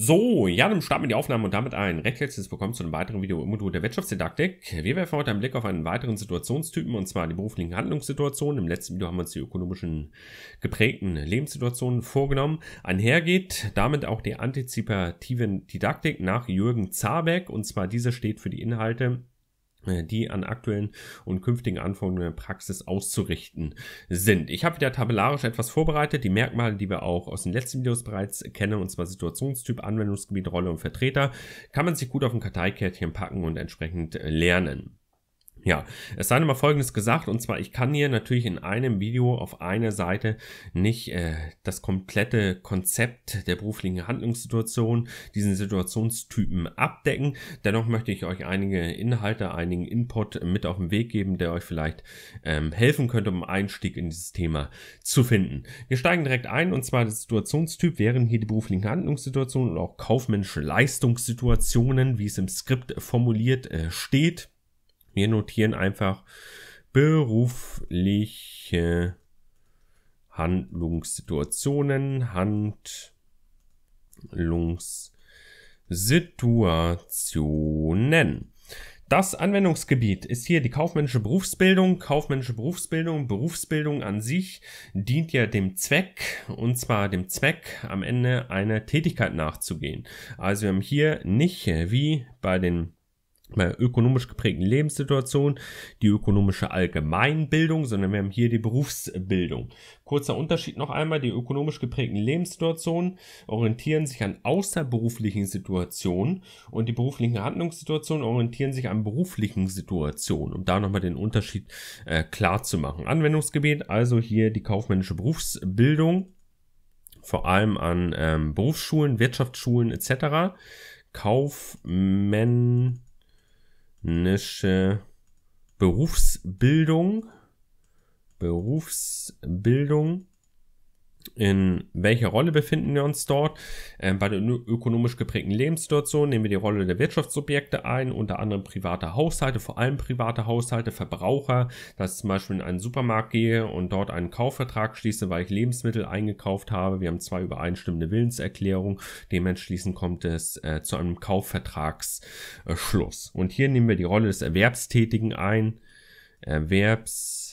So, ja, dann starten wir die Aufnahme und damit ein recht herzliches Willkommen zu einem weiteren Video im Modul der Wirtschaftsdidaktik. Wir werfen heute einen Blick auf einen weiteren Situationstypen und zwar die beruflichen Handlungssituationen. Im letzten Video haben wir uns die ökonomischen geprägten Lebenssituationen vorgenommen. Einhergeht damit auch die antizipative Didaktik nach Jürgen Zabeck und zwar diese steht für die Inhalte äh, die an aktuellen und künftigen Anforderungen der Praxis auszurichten sind. Ich habe wieder tabellarisch etwas vorbereitet, die Merkmale, die wir auch aus den letzten Videos bereits kennen, und zwar Situationstyp, Anwendungsgebiet, Rolle und Vertreter, kann man sich gut auf ein Karteikärtchen packen und entsprechend äh, lernen. Ja, es sei mal Folgendes gesagt, und zwar, ich kann hier natürlich in einem Video auf einer Seite nicht äh, das komplette Konzept der beruflichen Handlungssituation, diesen Situationstypen abdecken. Dennoch möchte ich euch einige Inhalte, einigen Input mit auf den Weg geben, der euch vielleicht ähm, helfen könnte, um Einstieg in dieses Thema zu finden. Wir steigen direkt ein, und zwar der Situationstyp wären hier die beruflichen Handlungssituationen und auch kaufmännische Leistungssituationen, wie es im Skript formuliert äh, steht. Wir notieren einfach berufliche Handlungssituationen, Handlungssituationen. Das Anwendungsgebiet ist hier die kaufmännische Berufsbildung. Kaufmännische Berufsbildung, Berufsbildung an sich dient ja dem Zweck, und zwar dem Zweck, am Ende einer Tätigkeit nachzugehen. Also wir haben hier nicht wie bei den bei ökonomisch geprägten Lebenssituation, die ökonomische Allgemeinbildung, sondern wir haben hier die Berufsbildung. Kurzer Unterschied noch einmal, die ökonomisch geprägten Lebenssituationen orientieren sich an außerberuflichen Situationen und die beruflichen Handlungssituationen orientieren sich an beruflichen Situationen, um da nochmal den Unterschied äh, klar zu machen. Anwendungsgebiet, also hier die kaufmännische Berufsbildung, vor allem an ähm, Berufsschulen, Wirtschaftsschulen etc. Kaufmännische nische Berufsbildung. Berufsbildung. In welcher Rolle befinden wir uns dort? Ähm, bei der ökonomisch geprägten Lebenssituation nehmen wir die Rolle der Wirtschaftsobjekte ein, unter anderem private Haushalte, vor allem private Haushalte, Verbraucher. Dass ich zum Beispiel in einen Supermarkt gehe und dort einen Kaufvertrag schließe, weil ich Lebensmittel eingekauft habe. Wir haben zwei übereinstimmende Willenserklärungen. Dementsprechend kommt es äh, zu einem Kaufvertragsschluss. Äh, und hier nehmen wir die Rolle des Erwerbstätigen ein. Erwerbstätigen.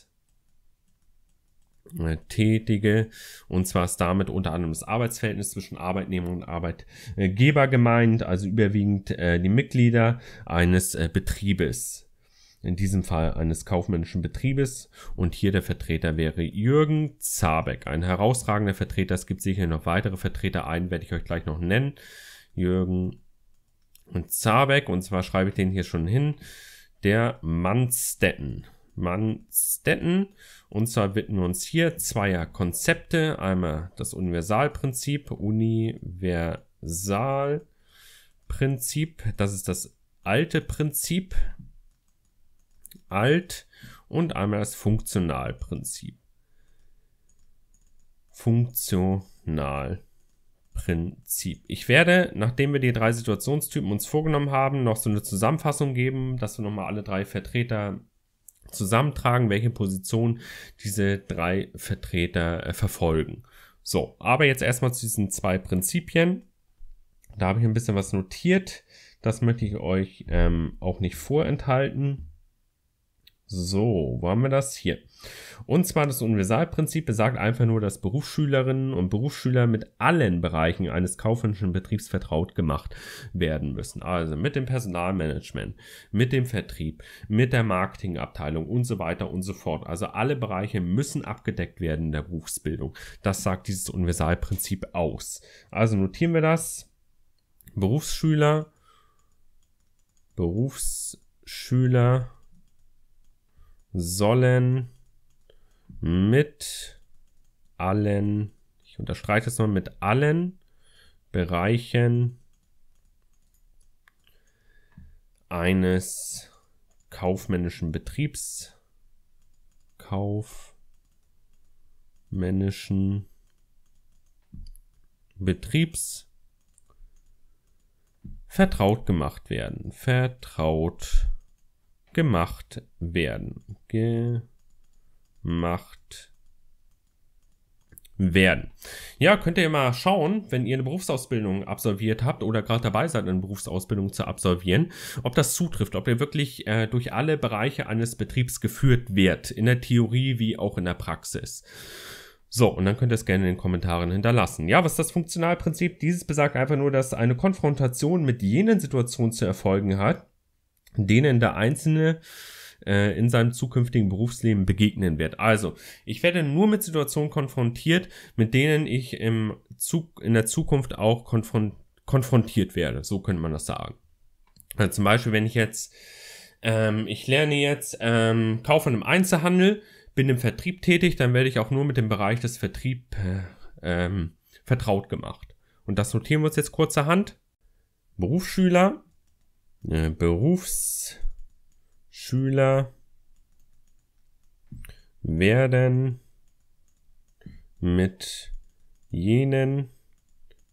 Äh, tätige. Und zwar ist damit unter anderem das Arbeitsverhältnis zwischen Arbeitnehmer und Arbeitgeber gemeint, also überwiegend äh, die Mitglieder eines äh, Betriebes. In diesem Fall eines kaufmännischen Betriebes. Und hier der Vertreter wäre Jürgen Zabeck. Ein herausragender Vertreter. Es gibt sicher noch weitere Vertreter. Einen werde ich euch gleich noch nennen. Jürgen und Zabeck. Und zwar schreibe ich den hier schon hin. Der Mannstetten. Mannstetten. Und zwar widmen wir uns hier zweier Konzepte. Einmal das Universalprinzip, Universalprinzip, das ist das alte Prinzip, alt, und einmal das Funktionalprinzip. Funktionalprinzip. Ich werde, nachdem wir die drei Situationstypen uns vorgenommen haben, noch so eine Zusammenfassung geben, dass wir nochmal alle drei Vertreter zusammentragen, welche Position diese drei Vertreter äh, verfolgen. So, aber jetzt erstmal zu diesen zwei Prinzipien. Da habe ich ein bisschen was notiert. Das möchte ich euch ähm, auch nicht vorenthalten. So, wo haben wir das? Hier. Und zwar das Universalprinzip besagt einfach nur, dass Berufsschülerinnen und Berufsschüler mit allen Bereichen eines kaufmännischen Betriebs vertraut gemacht werden müssen. Also mit dem Personalmanagement, mit dem Vertrieb, mit der Marketingabteilung und so weiter und so fort. Also alle Bereiche müssen abgedeckt werden in der Berufsbildung. Das sagt dieses Universalprinzip aus. Also notieren wir das. Berufsschüler, Berufsschüler sollen mit allen, ich unterstreiche es noch, mit allen Bereichen eines kaufmännischen Betriebs kaufmännischen Betriebs vertraut gemacht werden. Vertraut gemacht werden. Gemacht werden. Ja, könnt ihr mal schauen, wenn ihr eine Berufsausbildung absolviert habt oder gerade dabei seid, eine Berufsausbildung zu absolvieren, ob das zutrifft, ob ihr wirklich äh, durch alle Bereiche eines Betriebs geführt werdet, in der Theorie wie auch in der Praxis. So, und dann könnt ihr es gerne in den Kommentaren hinterlassen. Ja, was ist das Funktionalprinzip? Dieses besagt einfach nur, dass eine Konfrontation mit jenen Situationen zu erfolgen hat, denen der Einzelne äh, in seinem zukünftigen Berufsleben begegnen wird. Also, ich werde nur mit Situationen konfrontiert, mit denen ich im Zug, in der Zukunft auch konfrontiert werde. So könnte man das sagen. Also zum Beispiel, wenn ich jetzt, ähm, ich lerne jetzt ähm, kaufe im Einzelhandel, bin im Vertrieb tätig, dann werde ich auch nur mit dem Bereich des Vertriebs äh, ähm, vertraut gemacht. Und das notieren wir uns jetzt kurzerhand. Berufsschüler, äh, Berufsschüler werden mit jenen,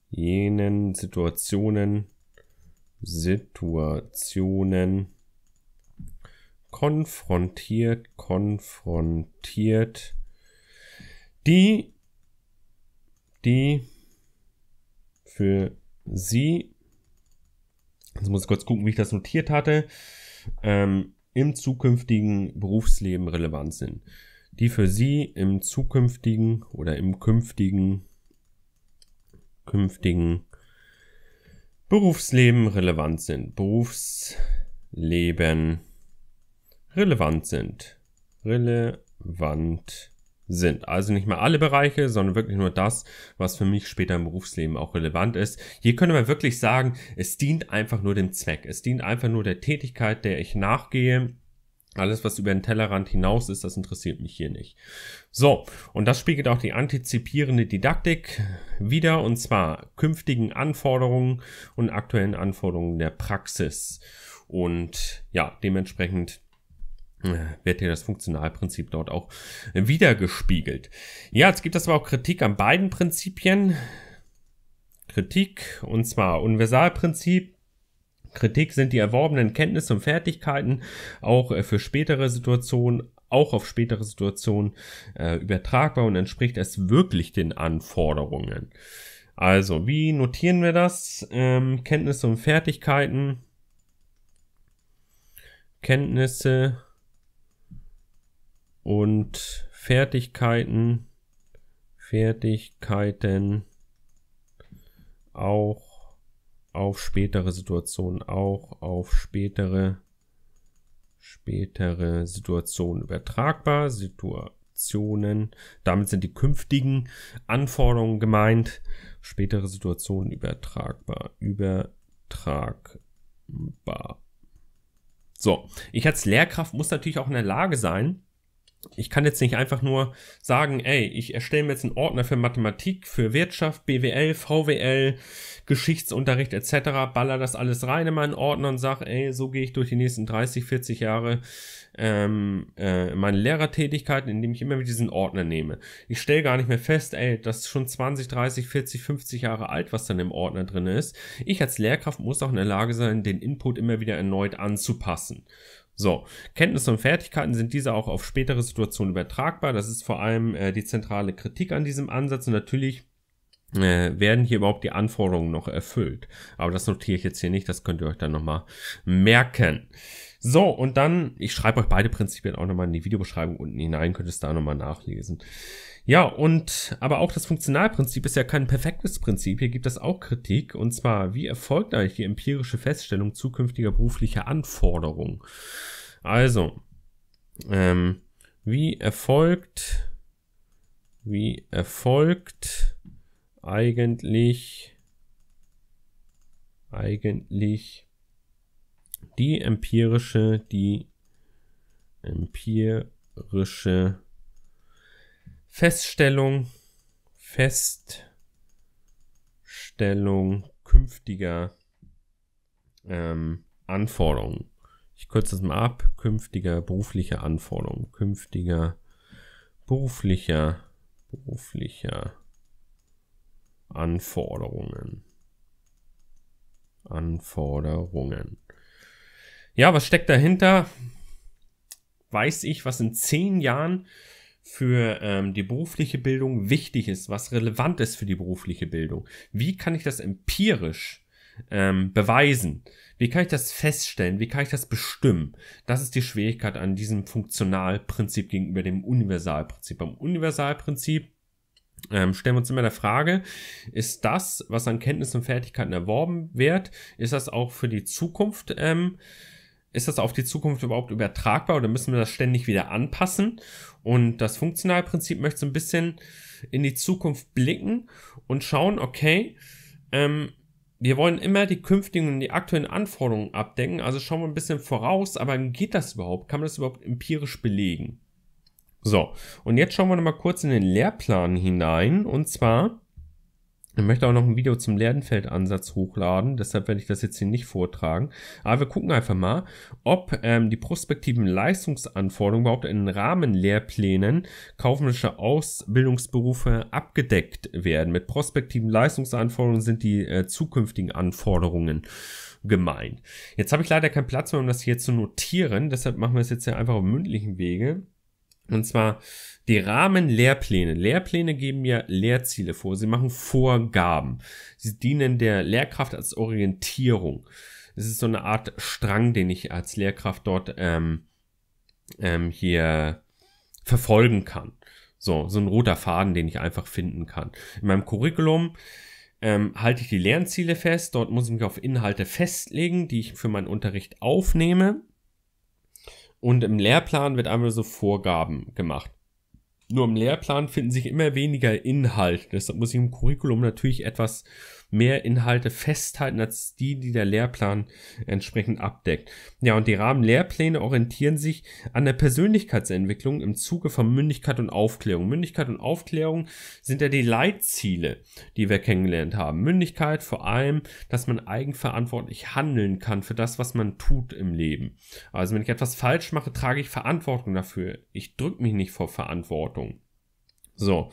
jenen Situationen, Situationen konfrontiert, konfrontiert, die, die für sie Jetzt muss ich kurz gucken, wie ich das notiert hatte. Ähm, Im zukünftigen Berufsleben relevant sind. Die für Sie im zukünftigen oder im künftigen, künftigen Berufsleben relevant sind. Berufsleben relevant sind. Relevant sind. Also nicht mal alle Bereiche, sondern wirklich nur das, was für mich später im Berufsleben auch relevant ist. Hier könnte man wirklich sagen, es dient einfach nur dem Zweck. Es dient einfach nur der Tätigkeit, der ich nachgehe. Alles, was über den Tellerrand hinaus ist, das interessiert mich hier nicht. So, und das spiegelt auch die antizipierende Didaktik wieder, und zwar künftigen Anforderungen und aktuellen Anforderungen der Praxis. Und ja, dementsprechend äh, wird ja das Funktionalprinzip dort auch wiedergespiegelt. Ja, es gibt es aber auch Kritik an beiden Prinzipien. Kritik, und zwar Universalprinzip. Kritik sind die erworbenen Kenntnisse und Fertigkeiten auch äh, für spätere Situationen auch auf spätere Situationen äh, übertragbar und entspricht es wirklich den Anforderungen. Also, wie notieren wir das? Ähm, Kenntnisse und Fertigkeiten. Kenntnisse und Fertigkeiten, Fertigkeiten auch auf spätere Situationen, auch auf spätere, spätere Situationen übertragbar. Situationen, damit sind die künftigen Anforderungen gemeint, spätere Situationen übertragbar, übertragbar. So, ich als Lehrkraft muss natürlich auch in der Lage sein, ich kann jetzt nicht einfach nur sagen, ey, ich erstelle mir jetzt einen Ordner für Mathematik, für Wirtschaft, BWL, VWL, Geschichtsunterricht etc., baller das alles rein in meinen Ordner und sag, ey, so gehe ich durch die nächsten 30, 40 Jahre ähm, äh, meine Lehrertätigkeiten, indem ich immer wieder diesen Ordner nehme. Ich stelle gar nicht mehr fest, ey, das ist schon 20, 30, 40, 50 Jahre alt, was dann im Ordner drin ist. Ich als Lehrkraft muss auch in der Lage sein, den Input immer wieder erneut anzupassen. So, Kenntnisse und Fertigkeiten sind diese auch auf spätere Situationen übertragbar. Das ist vor allem äh, die zentrale Kritik an diesem Ansatz und natürlich äh, werden hier überhaupt die Anforderungen noch erfüllt. Aber das notiere ich jetzt hier nicht, das könnt ihr euch dann nochmal merken. So, und dann, ich schreibe euch beide Prinzipien auch nochmal in die Videobeschreibung unten hinein, könnt ihr es da nochmal nachlesen. Ja, und aber auch das Funktionalprinzip ist ja kein perfektes Prinzip. Hier gibt es auch Kritik. Und zwar, wie erfolgt eigentlich die empirische Feststellung zukünftiger beruflicher Anforderungen? Also, ähm, wie erfolgt, wie erfolgt eigentlich, eigentlich die empirische, die empirische Feststellung, Feststellung künftiger ähm, Anforderungen. Ich kürze das mal ab. Künftiger beruflicher Anforderungen. Künftiger beruflicher, beruflicher Anforderungen. Anforderungen. Ja, was steckt dahinter? Weiß ich, was in zehn Jahren für ähm, die berufliche Bildung wichtig ist, was relevant ist für die berufliche Bildung. Wie kann ich das empirisch ähm, beweisen? Wie kann ich das feststellen? Wie kann ich das bestimmen? Das ist die Schwierigkeit an diesem Funktionalprinzip gegenüber dem Universalprinzip. Beim Universalprinzip ähm, stellen wir uns immer der Frage, ist das, was an Kenntnissen und Fertigkeiten erworben wird, ist das auch für die Zukunft ähm, ist das auf die Zukunft überhaupt übertragbar oder müssen wir das ständig wieder anpassen? Und das Funktionalprinzip möchte so ein bisschen in die Zukunft blicken und schauen, okay, ähm, wir wollen immer die künftigen und die aktuellen Anforderungen abdecken, also schauen wir ein bisschen voraus, aber geht das überhaupt? Kann man das überhaupt empirisch belegen? So, und jetzt schauen wir nochmal kurz in den Lehrplan hinein und zwar ich möchte auch noch ein Video zum Lernfeldansatz hochladen, deshalb werde ich das jetzt hier nicht vortragen. Aber wir gucken einfach mal, ob ähm, die prospektiven Leistungsanforderungen überhaupt in Rahmenlehrplänen kaufmännischer Ausbildungsberufe abgedeckt werden. Mit prospektiven Leistungsanforderungen sind die äh, zukünftigen Anforderungen gemeint. Jetzt habe ich leider keinen Platz mehr, um das hier zu notieren, deshalb machen wir es jetzt hier einfach auf mündlichen Wege. Und zwar die Rahmenlehrpläne. Lehrpläne geben ja Lehrziele vor. Sie machen Vorgaben. Sie dienen der Lehrkraft als Orientierung. Es ist so eine Art Strang, den ich als Lehrkraft dort ähm, ähm, hier verfolgen kann. So, so ein roter Faden, den ich einfach finden kann. In meinem Curriculum ähm, halte ich die Lernziele fest. Dort muss ich mich auf Inhalte festlegen, die ich für meinen Unterricht aufnehme. Und im Lehrplan wird einmal so Vorgaben gemacht. Nur im Lehrplan finden sich immer weniger Inhalte. Deshalb muss ich im Curriculum natürlich etwas mehr Inhalte festhalten als die, die der Lehrplan entsprechend abdeckt. Ja, und die Rahmenlehrpläne orientieren sich an der Persönlichkeitsentwicklung im Zuge von Mündigkeit und Aufklärung. Mündigkeit und Aufklärung sind ja die Leitziele, die wir kennengelernt haben. Mündigkeit vor allem, dass man eigenverantwortlich handeln kann für das, was man tut im Leben. Also wenn ich etwas falsch mache, trage ich Verantwortung dafür. Ich drücke mich nicht vor Verantwortung. So.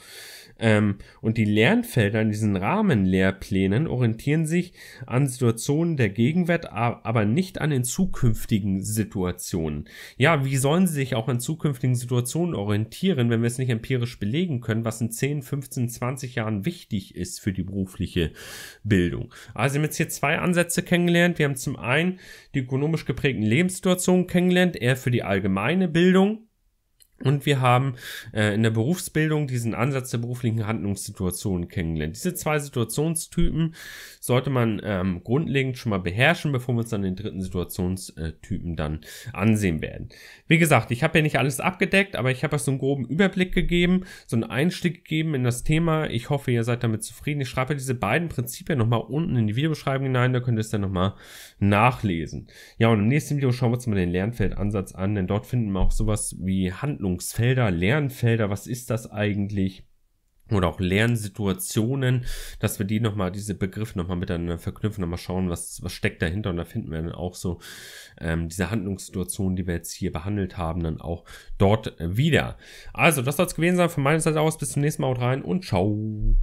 Ähm, und die Lernfelder in diesen Rahmenlehrplänen orientieren sich an Situationen der Gegenwart, aber nicht an den zukünftigen Situationen. Ja, wie sollen sie sich auch an zukünftigen Situationen orientieren, wenn wir es nicht empirisch belegen können, was in 10, 15, 20 Jahren wichtig ist für die berufliche Bildung? Also, wir haben jetzt hier zwei Ansätze kennengelernt. Wir haben zum einen die ökonomisch geprägten Lebenssituationen kennengelernt, eher für die allgemeine Bildung und wir haben äh, in der Berufsbildung diesen Ansatz der beruflichen Handlungssituation kennengelernt. Diese zwei Situationstypen sollte man ähm, grundlegend schon mal beherrschen, bevor wir uns dann den dritten Situationstypen dann ansehen werden. Wie gesagt, ich habe ja nicht alles abgedeckt, aber ich habe euch so einen groben Überblick gegeben, so einen Einstieg gegeben in das Thema. Ich hoffe, ihr seid damit zufrieden. Ich schreibe diese beiden Prinzipien nochmal unten in die Videobeschreibung hinein, da könnt ihr es dann nochmal nachlesen. Ja, und im nächsten Video schauen wir uns mal den Lernfeldansatz an, denn dort finden wir auch sowas wie Handlungssituationen. Handlungsfelder, Lernfelder, was ist das eigentlich? Oder auch Lernsituationen, dass wir die nochmal, diese Begriffe nochmal miteinander verknüpfen, nochmal schauen, was, was steckt dahinter. Und da finden wir dann auch so ähm, diese Handlungssituationen, die wir jetzt hier behandelt haben, dann auch dort äh, wieder. Also, das soll es gewesen sein von meiner Seite aus. Bis zum nächsten Mal haut rein und ciao.